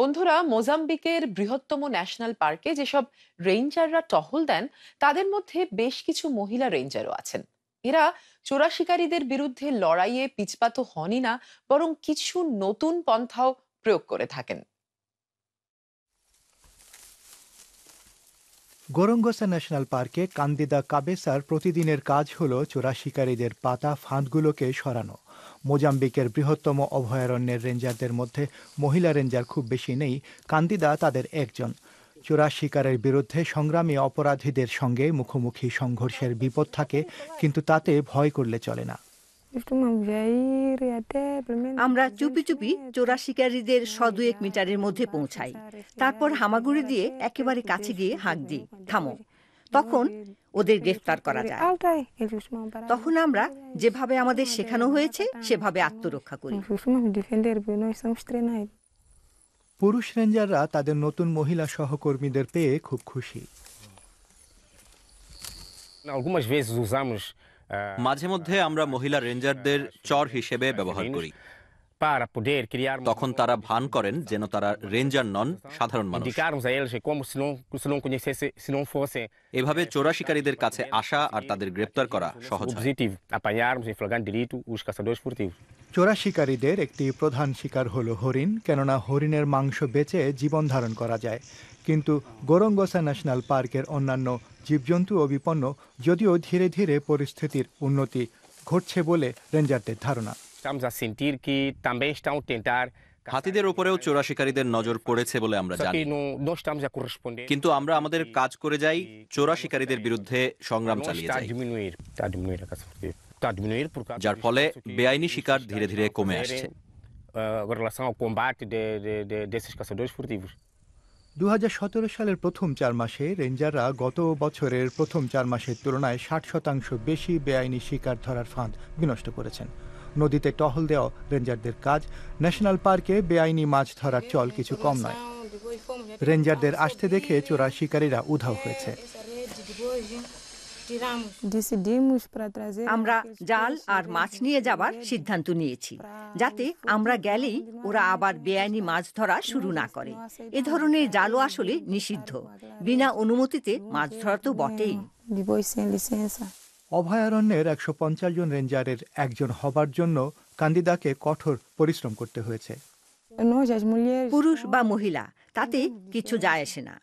বন্ধুরা মোজাম্বিকের বৃহত্তম ন্যাশনাল পার্কে যেসব রেঞ্জাররা টহল দেন তাদের মধ্যে বেশ কিছু মহিলা রেঞ্জারও আছেন এরা চোরা শিকারীদের বিরুদ্ধে লড়াইয়ে পিছপাত হনই না বরং কিছু নতুন পন্থাও প্রয়োগ করে থাকেন গোরঙ্গসা ন্যাশনাল পার্কে কান্দিদা কাবেসার প্রতিদিনের কাজ হল চোরা শিকারীদের পাতা ফাঁদগুলোকে সরানো মোজাম্বিকের বৃহত্তম অভয়ারণ্যের রেঞ্জারদের মধ্যে মহিলা রেঞ্জার খুব বেশি নেই কান্দিদা তাদের একজন চোরা শিকারের বিরুদ্ধে সংগ্রামী অপরাধীদের সঙ্গে মুখোমুখি সংঘর্ষের বিপদ থাকে কিন্তু তাতে ভয় করলে চলে না আমরা চুপি চুপি চোরা শিকারীদের সদু এক মিটারের মধ্যে পৌঁছাই তারপর হামাগুড়ি দিয়ে একেবারে কাছে গিয়ে হাঁক দিই থামো তখন ওদের গ্রেফতার করা যায় তখন আমরা যেভাবে আমাদের শেখানো হয়েছে সেভাবে আত্মরক্ষা করি পুরুষ রেঞ্জাররা তাদের নতুন মহিলা সহকর্মীদের পেয়ে খুব খুশি ah, মাঝে মধ্যে আমরা মহিলা রেঞ্জারদের চর হিসেবে ব্যবহার করি Um তখন তারা ভান করেন যেন তারা রেঞ্জার নন সাধারণ মানুষ এভাবে চোরা শিকারীদের কাছে আসা আর তাদের গ্রেপ্তার করা সহজ চোরা শিকারীদের একটি প্রধান শিকার হলো হরিণ কেননা হরিণের মাংস বেচে জীবন ধারণ করা যায় কিন্তু গোরঙ্গসা ন্যাশনাল পার্কের অন্যান্য জীবজন্তু ও বিপন্ন যদিও ধীরে ধীরে পরিস্থিতির উন্নতি ঘটছে বলে রেঞ্জারদের ধারণা Estamos a sentir que também estão tentar হাতিদের উপরেও চোরা শিকারীদের নজর পড়েছে বলে আমরা জানি কিন্তু আমরা আমাদের কাজ করে যাই চোরা শিকারীদের বিরুদ্ধে সংগ্রাম চালিয়ে যাই যার ফলে বেআইনি শিকার ধীরে ধীরে কমে আসছে ah, দু সালের প্রথম চার মাসে রেঞ্জাররা গত বছরের প্রথম চার মাসের তুলনায় ষাট শতাংশ বেশি বেআইনি শিকার ধরার ফাঁদ বিনষ্ট করেছেন নদীতে টহল দেওয়া রেঞ্জারদের কাজ ন্যাশনাল পার্কে বেআইনি মাছ ধরার চল কিছু কম নয় রেঞ্জারদের আসতে দেখে চোরা শিকারীরা উধাও হয়েছে আমরা জাল আর মাছ নিয়ে যাবার সিদ্ধান্ত নিয়েছি যাতে আমরা গেলেই ওরা আবার বেআইনি মাছ ধরা শুরু না করে এ ধরনের জালও আসলে নিষিদ্ধ বিনা অনুমতিতে মাছ ধরা তো বটেই অভয়ারণ্যের একশো পঞ্চাশ জন রেঞ্জারের একজন হবার জন্য কান্দিদাকে কঠোর পরিশ্রম করতে হয়েছে পুরুষ বা মহিলা তাতে কিছু যায় আসে না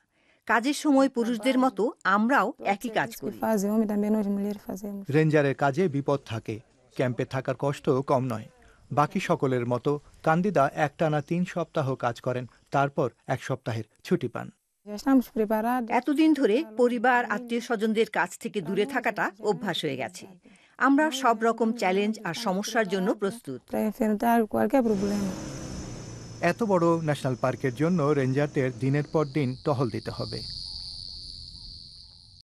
কাজের সময় পুরুষদের মতো আমরাও একই কাজ করি রেঞ্জারের কাজে বিপদ থাকে ক্যাম্পে থাকার কষ্ট কম নয় বাকি সকলের মতো কান্দিদা একটানা তিন সপ্তাহ কাজ করেন তারপর এক সপ্তাহের ছুটি পান এতদিন ধরে পরিবার আত্মীয় স্বজনদের কাছ থেকে দূরে থাকাটা অভ্যাস হয়ে গেছে আমরা সব রকম চ্যালেঞ্জ আর সমস্যার জন্য প্রস্তুত এত বড় ন্যাশনাল পার্কের জন্য রেঞ্জারদের দিনের পর দিন টহল দিতে হবে